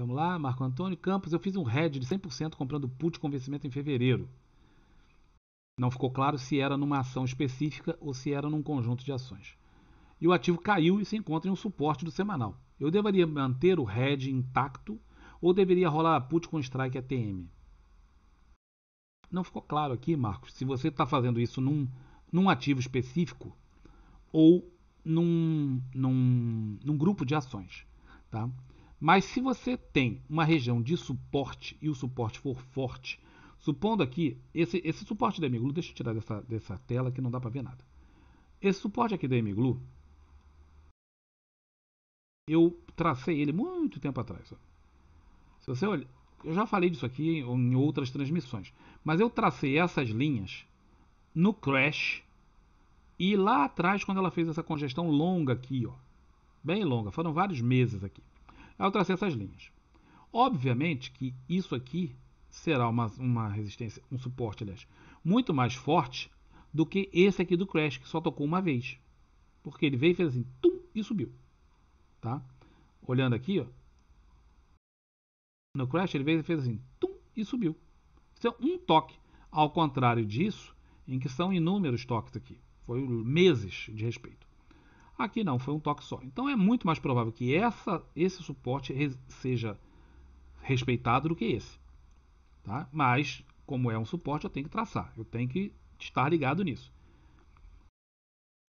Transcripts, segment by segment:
Vamos lá, Marco Antônio Campos. Eu fiz um hedge de 100% comprando put com vencimento em fevereiro. Não ficou claro se era numa ação específica ou se era num conjunto de ações. E o ativo caiu e se encontra em um suporte do semanal. Eu deveria manter o hedge intacto ou deveria rolar a put com strike ATM? Não ficou claro aqui, Marcos, se você está fazendo isso num, num ativo específico ou num, num, num grupo de ações. Tá? Mas se você tem uma região de suporte e o suporte for forte, supondo aqui, esse, esse suporte da Emiglu, deixa eu tirar dessa, dessa tela que não dá para ver nada. Esse suporte aqui da Emiglu, eu tracei ele muito tempo atrás. Ó. Se você olha, eu já falei disso aqui em outras transmissões, mas eu tracei essas linhas no crash e lá atrás quando ela fez essa congestão longa aqui, ó, bem longa, foram vários meses aqui eu tracei essas linhas. Obviamente que isso aqui será uma, uma resistência, um suporte, aliás, muito mais forte do que esse aqui do Crash, que só tocou uma vez. Porque ele veio e fez assim, tum, e subiu. Tá? Olhando aqui, ó. No Crash ele veio e fez assim, tum, e subiu. Isso é um toque. Ao contrário disso, em que são inúmeros toques aqui. Foi meses de respeito. Aqui não, foi um toque só. Então é muito mais provável que essa, esse suporte seja respeitado do que esse. Tá? Mas, como é um suporte, eu tenho que traçar, eu tenho que estar ligado nisso.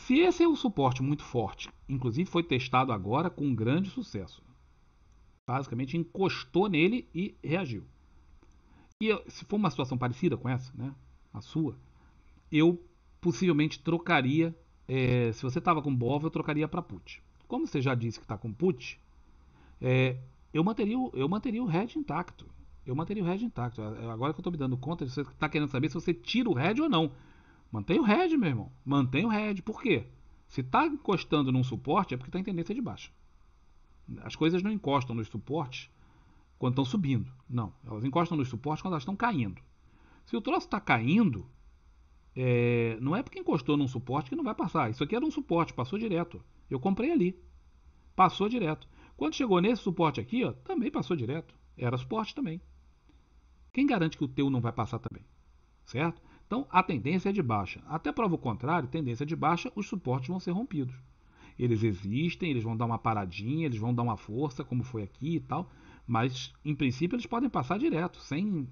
Se esse é um suporte muito forte, inclusive foi testado agora com grande sucesso. Basicamente encostou nele e reagiu. E se for uma situação parecida com essa, né, a sua, eu possivelmente trocaria é, se você estava com Bov, eu trocaria para Put. Como você já disse que está com Put, é, eu, manteria o, eu manteria o intacto. Eu manteria o head intacto. É, agora que eu estou me dando conta, você está querendo saber se você tira o RED ou não. Mantenha o RED, meu irmão. Mantenha o RED. Por quê? Se está encostando num suporte, é porque está em tendência de baixa. As coisas não encostam nos suportes quando estão subindo. Não. Elas encostam nos suportes quando elas estão caindo. Se o troço está caindo, é, não é porque encostou num suporte que não vai passar. Isso aqui era um suporte, passou direto. Eu comprei ali. Passou direto. Quando chegou nesse suporte aqui, ó, também passou direto. Era suporte também. Quem garante que o teu não vai passar também? Certo? Então a tendência é de baixa. Até prova o contrário, tendência de baixa, os suportes vão ser rompidos. Eles existem, eles vão dar uma paradinha, eles vão dar uma força, como foi aqui e tal. Mas, em princípio, eles podem passar direto, sem,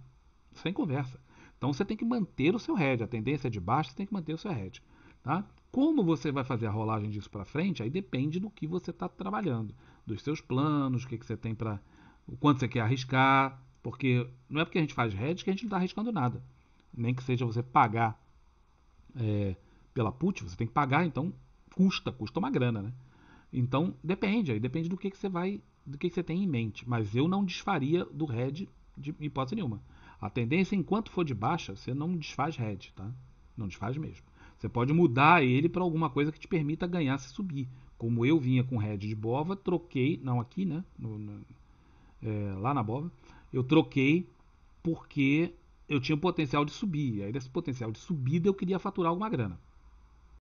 sem conversa. Então você tem que manter o seu head. A tendência é de baixo, você tem que manter o seu head. Tá? Como você vai fazer a rolagem disso para frente, aí depende do que você está trabalhando, dos seus planos, o que, que você tem para. o quanto você quer arriscar. Porque não é porque a gente faz head que a gente não está arriscando nada. Nem que seja você pagar é, pela put, você tem que pagar, então custa, custa uma grana, né? Então depende, aí depende do que, que você vai, do que, que você tem em mente. Mas eu não desfaria do head de hipótese nenhuma. A tendência, enquanto for de baixa, você não desfaz head, tá? Não desfaz mesmo. Você pode mudar ele para alguma coisa que te permita ganhar se subir. Como eu vinha com head de bova, troquei, não aqui, né? No, no, é, lá na bova, eu troquei porque eu tinha o potencial de subir. Aí desse potencial de subida eu queria faturar alguma grana.